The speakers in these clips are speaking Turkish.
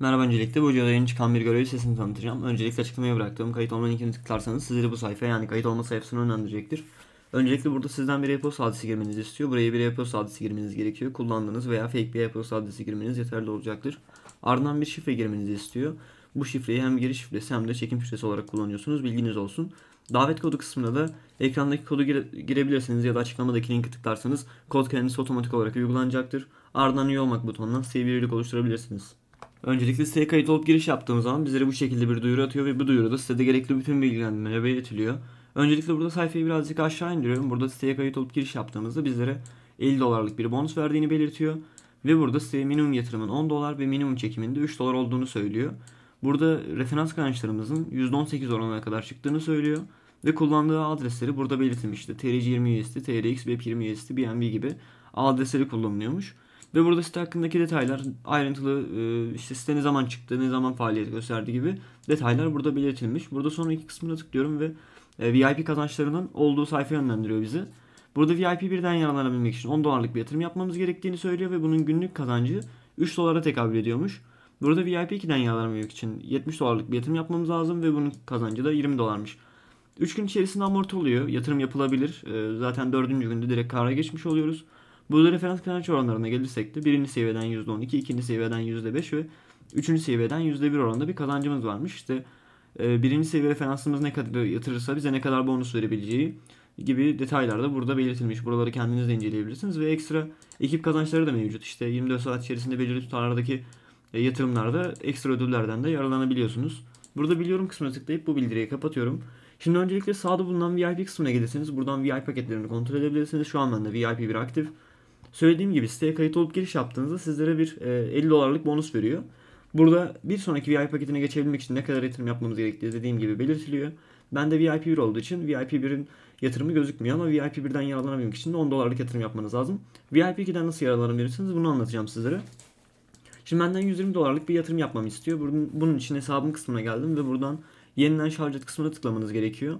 Merhaba öncelikle bu videoda yeni çıkan bir görev listesini tanıtacağım. Öncelikle açıklamaya bıraktığım kayıt olma linkini tıklarsanız sizleri bu sayfaya yani kayıt olma sayfasına yönlendirecektir. Öncelikle burada sizden bir e-posta adresi girmenizi istiyor. Buraya bir e-posta adresi girmeniz gerekiyor. Kullandığınız veya fake bir e-posta adresi girmeniz yeterli olacaktır. Ardından bir şifre girmenizi istiyor. Bu şifreyi hem giriş şifresi hem de çekim şifresi olarak kullanıyorsunuz. Bilginiz olsun. Davet kodu kısmında da ekrandaki kodu gire girebilirsiniz ya da açıklamadaki linki tıklarsanız kod kendisi otomatik olarak uygulanacaktır. Ardından üye olmak butonundan seviyelik oluşturabilirsiniz. Öncelikle siteye kayıt olup giriş yaptığımız zaman bizlere bu şekilde bir duyuru atıyor ve bu duyuruda sitede gerekli bütün bilgilendirmeler belirtiliyor. Öncelikle burada sayfayı birazcık aşağı indiriyorum. Burada siteye kayıt olup giriş yaptığımızda bizlere 50 dolarlık bir bonus verdiğini belirtiyor. Ve burada siteye minimum yatırımın 10 dolar ve minimum çekiminde 3 dolar olduğunu söylüyor. Burada referans kazançlarımızın %18 oranına kadar çıktığını söylüyor. Ve kullandığı adresleri burada belirtilmişti. TRC20 USD, TRX, BEP20 USD, BNB gibi adresleri kullanılıyormuş. Ve burada site hakkındaki detaylar ayrıntılı e, işte site ne zaman çıktı, ne zaman faaliyet gösterdi gibi detaylar burada belirtilmiş. Burada iki kısmına tıklıyorum ve e, VIP kazançlarının olduğu sayfa yönlendiriyor bizi. Burada VIP birden yararlanabilmek için 10 dolarlık bir yatırım yapmamız gerektiğini söylüyor ve bunun günlük kazancı 3 dolara tekabül ediyormuş. Burada VIP 2'den yararlanmak için 70 dolarlık bir yatırım yapmamız lazım ve bunun kazancı da 20 dolarmış. 3 gün içerisinde amorti oluyor. Yatırım yapılabilir. E, zaten 4. günde direkt kara geçmiş oluyoruz. Burada referans kazanç oranlarına gelirsek de birinci seviyeden %12, ikinci seviyeden %5 ve üçüncü seviyeden %1 oranında bir kazancımız varmış. İşte e, birinci seviye referansımız ne kadar yatırırsa bize ne kadar bonus verebileceği gibi detaylar da burada belirtilmiş. Buraları kendiniz de inceleyebilirsiniz ve ekstra ekip kazançları da mevcut. İşte 24 saat içerisinde belirli tutarlardaki e, yatırımlarda ekstra ödüllerden de yararlanabiliyorsunuz. Burada biliyorum kısmına tıklayıp bu bildiriyi kapatıyorum. Şimdi öncelikle sağda bulunan VIP kısmına gelirseniz buradan VIP paketlerini kontrol edebilirsiniz. Şu an bende VIP bir aktif. Söylediğim gibi siteye kayıt olup giriş yaptığınızda sizlere bir 50 e, dolarlık bonus veriyor. Burada bir sonraki VIP paketine geçebilmek için ne kadar yatırım yapmamız gerektiği dediğim gibi belirtiliyor. Ben de VIP 1 olduğu için VIP 1'in yatırımı gözükmüyor ama VIP 1'den yararlanabilmek için de 10 dolarlık yatırım yapmanız lazım. VIP 2'den nasıl yararlanabilirsiniz bunu anlatacağım sizlere. Şimdi benden 120 dolarlık bir yatırım yapmamı istiyor. Bunun, bunun için hesabım kısmına geldim ve buradan yeniden şarj et kısmına tıklamanız gerekiyor.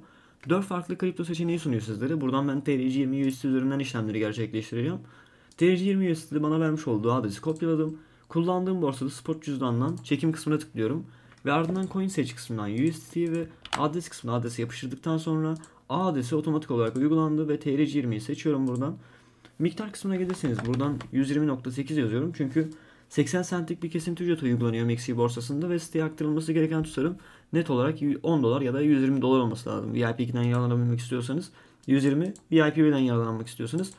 4 farklı kripto seçeneği sunuyor sizlere. Buradan ben TRC20 USD üzerinden işlemleri gerçekleştireceğim. Değeri 20 USD'de bana vermiş olduğu adresi kopyaladım. Kullandığım borsada spot cüzdandan çekim kısmına tıklıyorum. Ve ardından coin seç kısmından USDT ve adres kısmına adresi yapıştırdıktan sonra A adresi otomatik olarak uygulandı ve TRC 20'yi seçiyorum buradan. Miktar kısmına gelirseniz buradan 120.8 yazıyorum çünkü 80 centlik bir kesinti ücret uygulanıyor MEXI borsasında ve siteye aktarılması gereken tutarım net olarak 10 dolar ya da 120 dolar olması lazım. VIP2'den yararlanabilmek istiyorsanız 120, VIP1'den yararlanmak istiyorsanız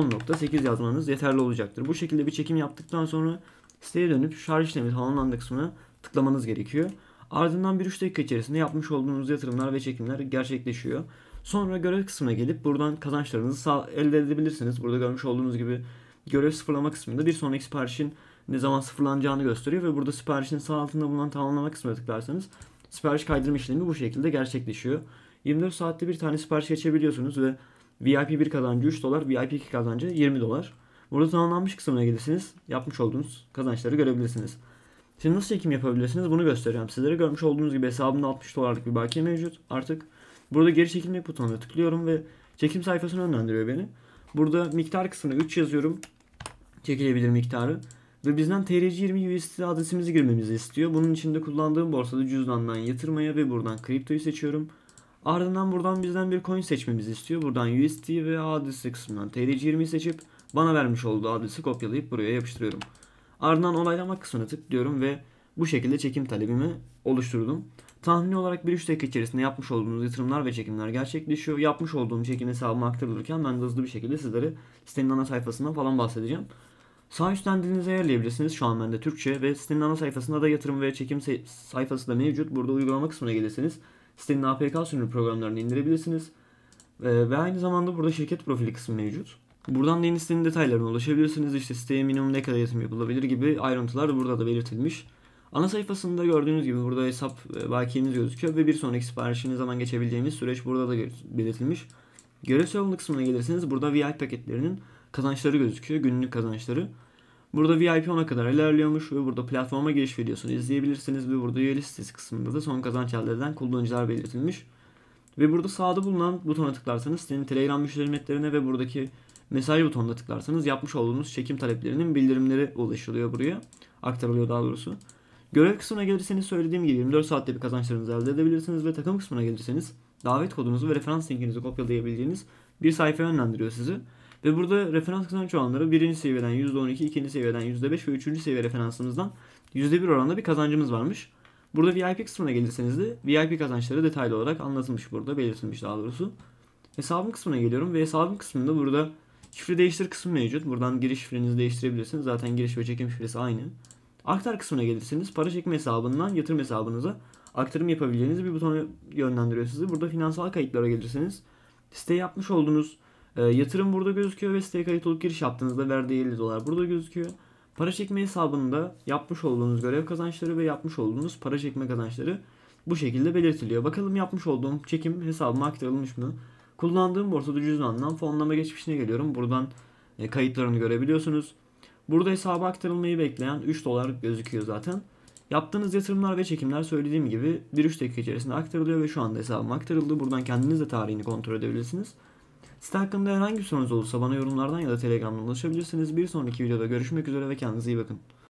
10.8 yazmanız yeterli olacaktır. Bu şekilde bir çekim yaptıktan sonra siteye dönüp şarj işlemi tamamlandı kısmına tıklamanız gerekiyor. Ardından 1-3 dakika içerisinde yapmış olduğunuz yatırımlar ve çekimler gerçekleşiyor. Sonra görev kısmına gelip buradan kazançlarınızı elde edebilirsiniz. Burada görmüş olduğunuz gibi görev sıfırlama kısmında bir sonraki siparişin ne zaman sıfırlanacağını gösteriyor ve burada siparişin sağ altında bulunan tamamlama kısmına tıklarsanız sipariş kaydırma işlemi bu şekilde gerçekleşiyor. 24 saatte bir tane sipariş geçebiliyorsunuz ve VIP 1 kazancı 3 dolar, VIP 2 kazancı 20 dolar. Burada tamamlanmış kısmına gelirsiniz. Yapmış olduğunuz kazançları görebilirsiniz. Şimdi nasıl çekim yapabilirsiniz bunu göstereceğim sizlere. Görmüş olduğunuz gibi hesabımda 60 dolarlık bir bakiye mevcut artık. Burada geri çekilmek butonuna tıklıyorum ve çekim sayfasını yönlendiriyor beni. Burada miktar kısmına 3 yazıyorum. Çekilebilir miktarı. Ve bizden TRC20 USD adresimizi girmemizi istiyor. Bunun için de kullandığım borsada cüzdandan yatırmaya ve buradan kriptoyu seçiyorum. Ardından buradan bizden bir coin seçmemizi istiyor. Buradan UST ve adresi kısmından TDC20'yi seçip bana vermiş olduğu adresi kopyalayıp buraya yapıştırıyorum. Ardından onaylamak kısmına tıklıyorum ve bu şekilde çekim talebimi oluşturdum. Tahmini olarak bir 3 dakika içerisinde yapmış olduğunuz yatırımlar ve çekimler gerçekleşiyor. Yapmış olduğum çekim hesabıma aktarılırken ben de hızlı bir şekilde sizlere sitenin ana sayfasından falan bahsedeceğim. Sağ üstten dilinize ayarlayabilirsiniz. Şu an bende Türkçe ve sitenin ana sayfasında da yatırım ve çekim sayfası da mevcut. Burada uygulama kısmına gelirseniz Sitenin APK sürümü programlarını indirebilirsiniz. E, ve aynı zamanda burada şirket profili kısmı mevcut. Buradan da yeni sitenin detaylarına ulaşabilirsiniz. İşte siteye minimum ne kadar yatırım yapılabilir gibi ayrıntılar da burada da belirtilmiş. Ana sayfasında gördüğünüz gibi burada hesap e, bakiyeniz gözüküyor ve bir sonraki siparişini zaman geçebileceğimiz süreç burada da belirtilmiş. Görev savunma kısmına gelirseniz burada VIP paketlerinin kazançları gözüküyor, günlük kazançları. Burada VIP 10'a kadar ilerliyormuş ve burada platforma giriş videosunu izleyebilirsiniz ve burada üye listesi kısmında da son kazanç elde eden kullanıcılar belirtilmiş. Ve burada sağda bulunan butona tıklarsanız senin Telegram müşteri hizmetlerine ve buradaki mesaj butonuna tıklarsanız yapmış olduğunuz çekim taleplerinin bildirimleri ulaşılıyor buraya. Aktarılıyor daha doğrusu. Görev kısmına gelirseniz söylediğim gibi 24 saatte bir kazançlarınızı elde edebilirsiniz ve takım kısmına gelirseniz davet kodunuzu ve referans linkinizi kopyalayabildiğiniz bir sayfaya yönlendiriyor sizi. Ve burada referans kazanç oranları birinci seviyeden %12, ikinci seviyeden %5 ve üçüncü seviye referansımızdan %1 oranda bir kazancımız varmış. Burada VIP kısmına gelirseniz de VIP kazançları detaylı olarak anlatılmış burada, belirtilmiş daha doğrusu. Hesabım kısmına geliyorum ve hesabım kısmında burada şifre değiştir kısmı mevcut. Buradan giriş şifrenizi değiştirebilirsiniz. Zaten giriş ve çekim şifresi aynı. Aktar kısmına gelirseniz para çekme hesabından yatırım hesabınıza aktarım yapabileceğiniz bir butonu yönlendiriyor sizi. Burada finansal kayıtlara gelirseniz siteye yapmış olduğunuz e, yatırım burada gözüküyor ve siteye kayıt olup giriş yaptığınızda verdiği 50 dolar burada gözüküyor. Para çekme hesabında yapmış olduğunuz görev kazançları ve yapmış olduğunuz para çekme kazançları bu şekilde belirtiliyor. Bakalım yapmış olduğum çekim hesabıma aktarılmış mı? Kullandığım borsada cüzdandan fonlama geçmişine geliyorum. Buradan e, kayıtlarını görebiliyorsunuz. Burada hesaba aktarılmayı bekleyen 3 dolar gözüküyor zaten. Yaptığınız yatırımlar ve çekimler söylediğim gibi 1-3 dakika içerisinde aktarılıyor ve şu anda hesabıma aktarıldı. Buradan kendiniz de tarihini kontrol edebilirsiniz. Site hakkında herhangi bir sorunuz olursa bana yorumlardan ya da telegramdan ulaşabilirsiniz. Bir sonraki videoda görüşmek üzere ve kendinize iyi bakın.